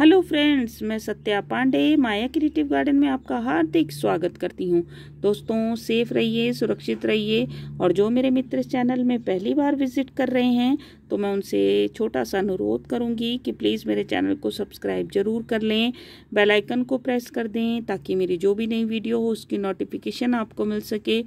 hello friends मैं Satya Pandey Maya Creative Garden में आपका हार्दिक स्वागत करती हूँ दोस्तों सेफ रहिए सुरक्षित रहिए और जो मेरे मित्र इस चैनल में पहली बार विजिट कर रहे हैं तो मैं उनसे छोटा सा अनुरोध करूँगी कि प्लीज़ मेरे चैनल को सब्सक्राइब ज़रूर कर लें बेल आइकन को प्रेस कर दें ताकि मेरी जो भी नई वीडियो हो उसकी नोटिफिकेशन आपको मिल सके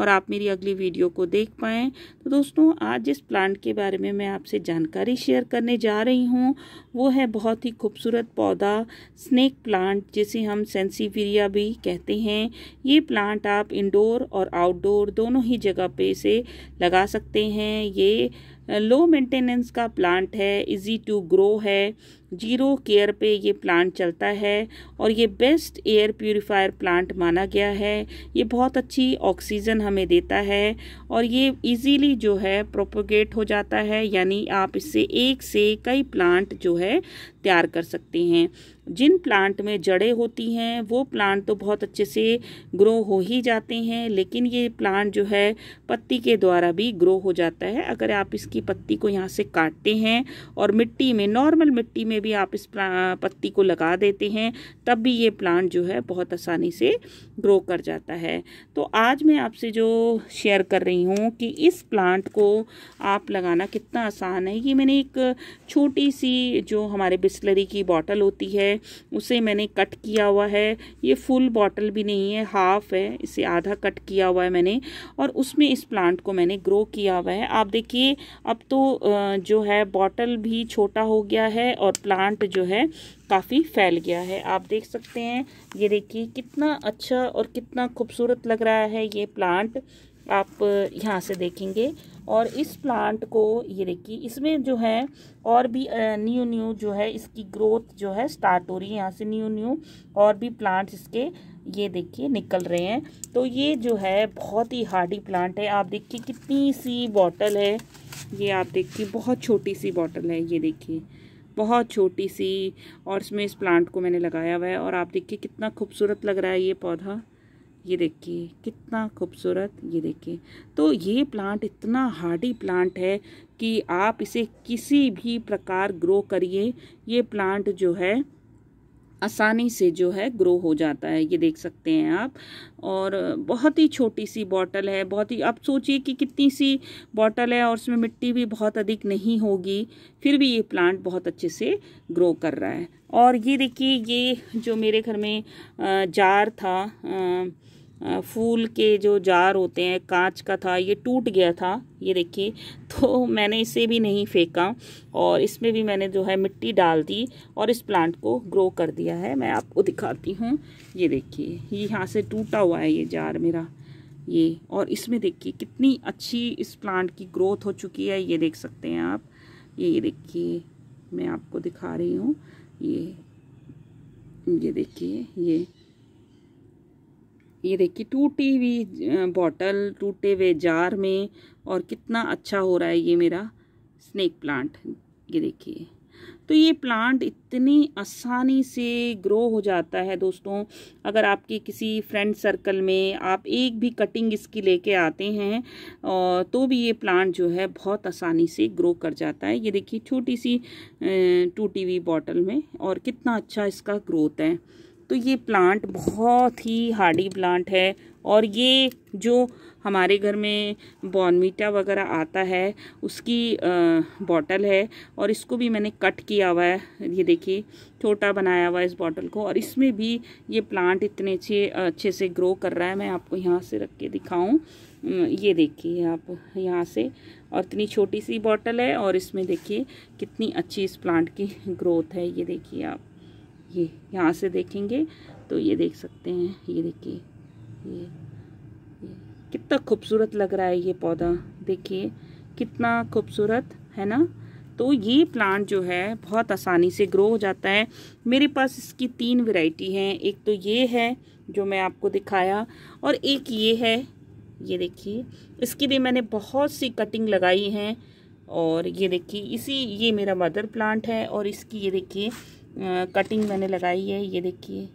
और आप मेरी अगली वीडियो को देख पाएँ तो दोस्तों आज जिस प्लांट के बारे में मैं आपसे जानकारी शेयर करने जा रही हूँ वो है बहुत ही खूबसूरत खूबसूरत पौधा स्नेक प्लांट जिसे हम सेंसीफिरिया भी कहते हैं ये प्लांट आप इंडोर और आउटडोर दोनों ही जगह पे से लगा सकते हैं ये लो मेंटेनेंस का प्लांट है इजी टू ग्रो है जीरो केयर पे ये प्लांट चलता है और ये बेस्ट एयर प्योरीफायर प्लांट माना गया है ये बहुत अच्छी ऑक्सीजन हमें देता है और ये इजीली जो है प्रोपोगेट हो जाता है यानी आप इससे एक से कई प्लांट जो है तैयार कर सकते हैं जिन प्लांट में जड़ें होती हैं वो प्लांट तो बहुत अच्छे से ग्रो हो ही जाते हैं लेकिन ये प्लांट जो है पत्ती के द्वारा भी ग्रो हो जाता है अगर आप इसकी की पत्ती को यहाँ से काटते हैं और मिट्टी में नॉर्मल मिट्टी में भी आप इस पत्ती को लगा देते हैं तब भी ये प्लांट जो है बहुत आसानी से ग्रो कर जाता है तो आज मैं आपसे जो शेयर कर रही हूँ कि इस प्लांट को आप लगाना कितना आसान है ये मैंने एक छोटी सी जो हमारे बिस्लरी की बॉटल होती है उसे मैंने कट किया हुआ है ये फुल बॉटल भी नहीं है हाफ है इसे आधा कट किया हुआ है मैंने और उसमें इस प्लांट को मैंने ग्रो किया हुआ है आप देखिए अब तो जो है बॉटल भी छोटा हो गया है और प्लांट जो है काफ़ी फैल गया है आप देख सकते हैं ये देखिए कितना अच्छा और कितना खूबसूरत लग रहा है ये प्लांट आप यहाँ से देखेंगे और इस प्लांट को ये देखिए इसमें जो है और भी न्यू न्यू जो है इसकी ग्रोथ जो है स्टार्ट हो रही है यहाँ से न्यू न्यू और भी प्लांट्स इसके ये देखिए निकल रहे हैं तो ये जो है बहुत ही हार्डी प्लांट है आप देखिए कितनी सी बॉटल है ये आप देखिए बहुत छोटी सी बॉटल है ये देखिए बहुत छोटी सी और इसमें इस प्लांट को मैंने लगाया हुआ है और आप देखिए कितना खूबसूरत लग रहा है ये पौधा ये देखिए कितना खूबसूरत ये देखिए तो ये प्लांट इतना हार्डी प्लांट है कि आप इसे किसी भी प्रकार ग्रो करिए ये प्लांट जो है आसानी से जो है ग्रो हो जाता है ये देख सकते हैं आप और बहुत ही छोटी सी बॉटल है बहुत ही आप सोचिए कि कितनी सी बॉटल है और उसमें मिट्टी भी बहुत अधिक नहीं होगी फिर भी ये प्लांट बहुत अच्छे से ग्रो कर रहा है और ये देखिए ये जो मेरे घर में जार था फूल के जो जार होते हैं कांच का था ये टूट गया था ये देखिए तो मैंने इसे भी नहीं फेंका और इसमें भी मैंने जो है मिट्टी डाल दी और इस प्लांट को ग्रो कर दिया है मैं आपको दिखाती हूँ ये देखिए यहाँ से टूटा हुआ है ये जार मेरा ये और इसमें देखिए कितनी अच्छी इस प्लांट की ग्रोथ हो चुकी है ये देख सकते हैं आप ये ये देखिए मैं आपको दिखा रही हूँ ये ये देखिए ये ये देखिए टूटी हुई बॉटल टूटे हुए जार में और कितना अच्छा हो रहा है ये मेरा स्नेक प्लांट ये देखिए तो ये प्लांट इतनी आसानी से ग्रो हो जाता है दोस्तों अगर आपके किसी फ्रेंड सर्कल में आप एक भी कटिंग इसकी लेके आते हैं तो भी ये प्लांट जो है बहुत आसानी से ग्रो कर जाता है ये देखिए छोटी सी टूटी हुई बॉटल में और कितना अच्छा इसका ग्रोथ है तो ये प्लांट बहुत ही हार्डी प्लांट है और ये जो हमारे घर में बॉर्नमीटा वगैरह आता है उसकी बॉटल है और इसको भी मैंने कट किया हुआ है ये देखिए छोटा बनाया हुआ है इस बॉटल को और इसमें भी ये प्लांट इतने अच्छे अच्छे से ग्रो कर रहा है मैं आपको यहाँ से रख के दिखाऊँ ये देखिए आप यहाँ से और इतनी छोटी सी बॉटल है और इसमें देखिए कितनी अच्छी इस प्लांट की ग्रोथ है ये देखिए आप ये यहाँ से देखेंगे तो ये देख सकते हैं ये देखिए ये, ये कितना खूबसूरत लग रहा है ये पौधा देखिए कितना खूबसूरत है ना तो ये प्लांट जो है बहुत आसानी से ग्रो हो जाता है मेरे पास इसकी तीन वैरायटी हैं एक तो ये है जो मैं आपको दिखाया और एक ये है ये देखिए इसकी भी मैंने बहुत सी कटिंग लगाई हैं और ये देखिए इसी ये मेरा मदर प्लांट है और इसकी ये देखिए कटिंग मैंने लगाई है ये देखिए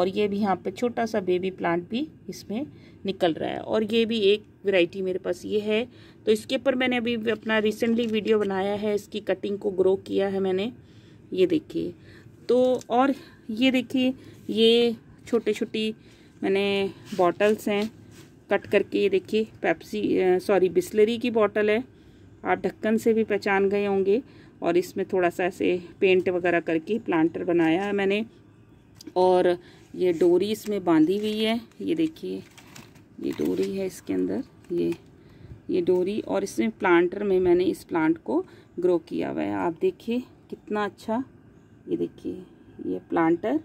और ये भी यहाँ पे छोटा सा बेबी प्लांट भी इसमें निकल रहा है और ये भी एक वैरायटी मेरे पास ये है तो इसके ऊपर मैंने अभी अपना रिसेंटली वीडियो बनाया है इसकी कटिंग को ग्रो किया है मैंने ये देखिए तो और ये देखिए ये छोटे छोटी मैंने बॉटल्स हैं कट करके ये देखिए पैप्सी सॉरी बिस्लरी की बॉटल है आप ढक्कन से भी पहचान गए होंगे और इसमें थोड़ा सा ऐसे पेंट वगैरह करके प्लांटर बनाया है मैंने और ये डोरी इसमें बांधी हुई है ये देखिए ये डोरी है इसके अंदर ये ये डोरी और इसमें प्लांटर में मैंने इस प्लांट को ग्रो किया हुआ है आप देखिए कितना अच्छा ये देखिए ये प्लांटर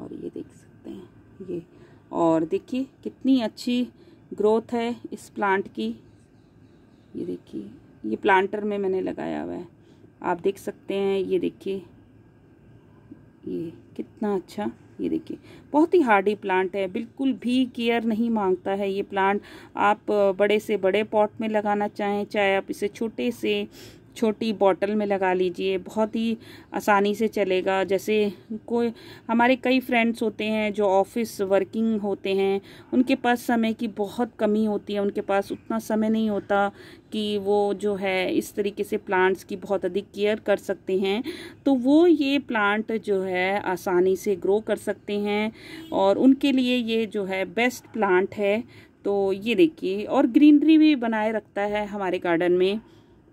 और ये देख सकते हैं ये और देखिए कितनी अच्छी ग्रोथ है इस प्लांट की ये देखिए ये प्लांटर में मैंने लगाया हुआ है आप देख सकते हैं ये देखिए ये कितना अच्छा ये देखिए बहुत ही हार्डी प्लांट है बिल्कुल भी केयर नहीं मांगता है ये प्लांट आप बड़े से बड़े पॉट में लगाना चाहें चाहे आप इसे छोटे से छोटी बॉटल में लगा लीजिए बहुत ही आसानी से चलेगा जैसे कोई हमारे कई फ्रेंड्स होते हैं जो ऑफिस वर्किंग होते हैं उनके पास समय की बहुत कमी होती है उनके पास उतना समय नहीं होता कि वो जो है इस तरीके से प्लांट्स की बहुत अधिक केयर कर सकते हैं तो वो ये प्लांट जो है आसानी से ग्रो कर सकते हैं और उनके लिए ये जो है बेस्ट प्लांट है तो ये देखिए और ग्रीनरी भी बनाए रखता है हमारे गार्डन में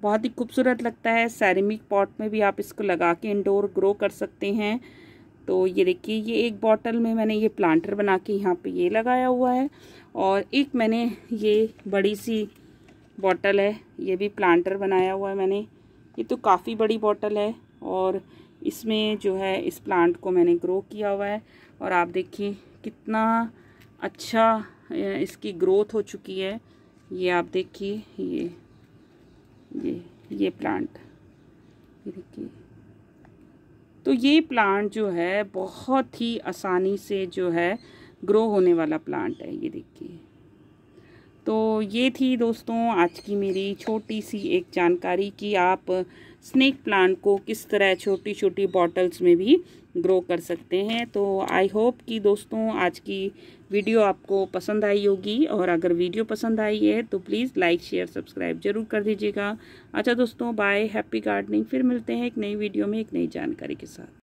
बहुत ही खूबसूरत लगता है सैरेमिक पॉट में भी आप इसको लगा के इंडोर ग्रो कर सकते हैं तो ये देखिए ये एक बॉटल में मैंने ये प्लांटर बना के यहाँ पे ये लगाया हुआ है और एक मैंने ये बड़ी सी बॉटल है ये भी प्लांटर बनाया हुआ है मैंने ये तो काफ़ी बड़ी बॉटल है और इसमें जो है इस प्लांट को मैंने ग्रो किया हुआ है और आप देखिए कितना अच्छा इसकी ग्रोथ हो चुकी है ये आप देखिए ये ये ये प्लांट ये देखिए तो ये प्लांट जो है बहुत ही आसानी से जो है ग्रो होने वाला प्लांट है ये देखिए तो ये थी दोस्तों आज की मेरी छोटी सी एक जानकारी कि आप स्नेक प्लांट को किस तरह छोटी छोटी बॉटल्स में भी ग्रो कर सकते हैं तो आई होप कि दोस्तों आज की वीडियो आपको पसंद आई होगी और अगर वीडियो पसंद आई है तो प्लीज़ लाइक शेयर सब्सक्राइब जरूर कर दीजिएगा अच्छा दोस्तों बाय हैप्पी गार्डनिंग फिर मिलते हैं एक नई वीडियो में एक नई जानकारी के साथ